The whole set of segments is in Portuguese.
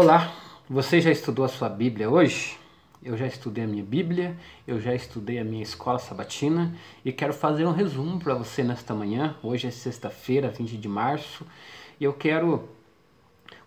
Olá, você já estudou a sua Bíblia hoje? Eu já estudei a minha Bíblia, eu já estudei a minha escola sabatina e quero fazer um resumo para você nesta manhã. Hoje é sexta-feira, 20 de março, e eu quero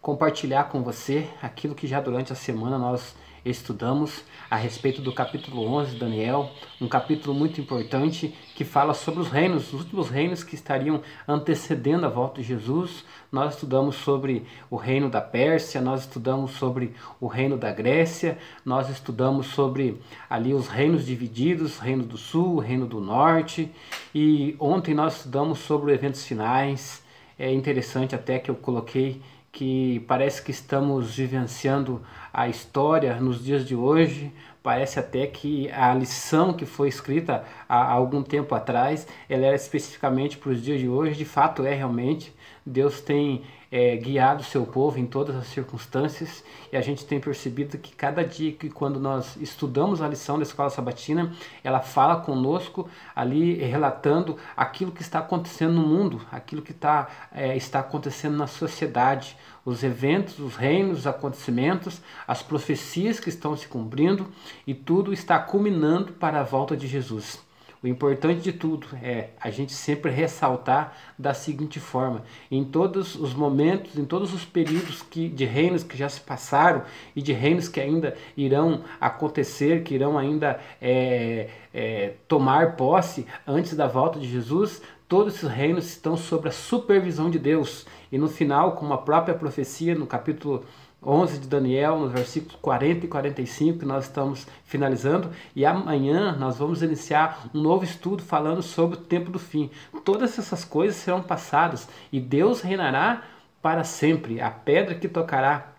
compartilhar com você aquilo que já durante a semana nós estudamos a respeito do capítulo 11 de Daniel, um capítulo muito importante que fala sobre os reinos, os últimos reinos que estariam antecedendo a volta de Jesus. Nós estudamos sobre o reino da Pérsia, nós estudamos sobre o reino da Grécia, nós estudamos sobre ali os reinos divididos, reino do sul, reino do norte, e ontem nós estudamos sobre eventos finais. É interessante até que eu coloquei que parece que estamos vivenciando a história nos dias de hoje, parece até que a lição que foi escrita há algum tempo atrás, ela era é especificamente para os dias de hoje, de fato é realmente, Deus tem é, guiado o seu povo em todas as circunstâncias e a gente tem percebido que cada dia que quando nós estudamos a lição da escola sabatina, ela fala conosco ali relatando aquilo que está acontecendo no mundo, aquilo que está é, está acontecendo na sociedade, os eventos, os reinos, os acontecimentos, as profecias que estão se cumprindo e tudo está culminando para a volta de Jesus. O importante de tudo é a gente sempre ressaltar da seguinte forma: em todos os momentos, em todos os períodos que, de reinos que já se passaram e de reinos que ainda irão acontecer, que irão ainda é, é, tomar posse antes da volta de Jesus, todos esses reinos estão sob a supervisão de Deus. E no final, como a própria profecia no capítulo 11 de Daniel, nos versículos 40 e 45, que nós estamos finalizando, e amanhã nós vamos iniciar um novo estudo falando sobre o tempo do fim. Todas essas coisas serão passadas e Deus reinará para sempre. A pedra que tocará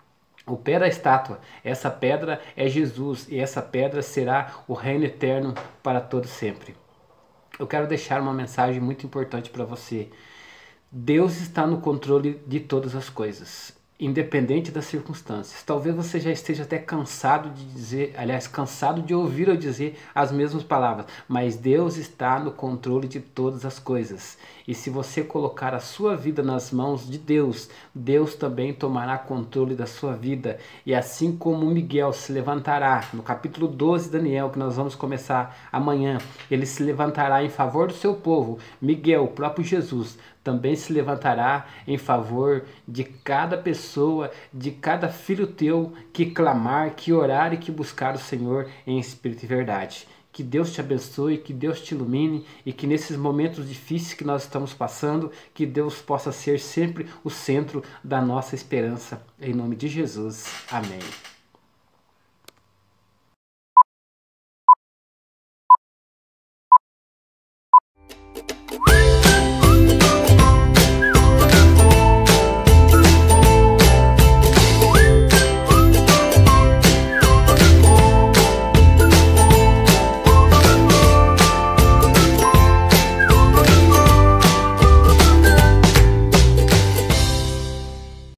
o pé da estátua, essa pedra é Jesus e essa pedra será o reino eterno para todo sempre. Eu quero deixar uma mensagem muito importante para você. Deus está no controle de todas as coisas independente das circunstâncias. Talvez você já esteja até cansado de dizer, aliás, cansado de ouvir ou dizer as mesmas palavras, mas Deus está no controle de todas as coisas. E se você colocar a sua vida nas mãos de Deus, Deus também tomará controle da sua vida. E assim como Miguel se levantará, no capítulo 12 de Daniel, que nós vamos começar amanhã, ele se levantará em favor do seu povo. Miguel, o próprio Jesus, também se levantará em favor de cada pessoa, de cada filho teu que clamar, que orar e que buscar o Senhor em espírito e verdade. Que Deus te abençoe, que Deus te ilumine e que nesses momentos difíceis que nós estamos passando, que Deus possa ser sempre o centro da nossa esperança. Em nome de Jesus. Amém.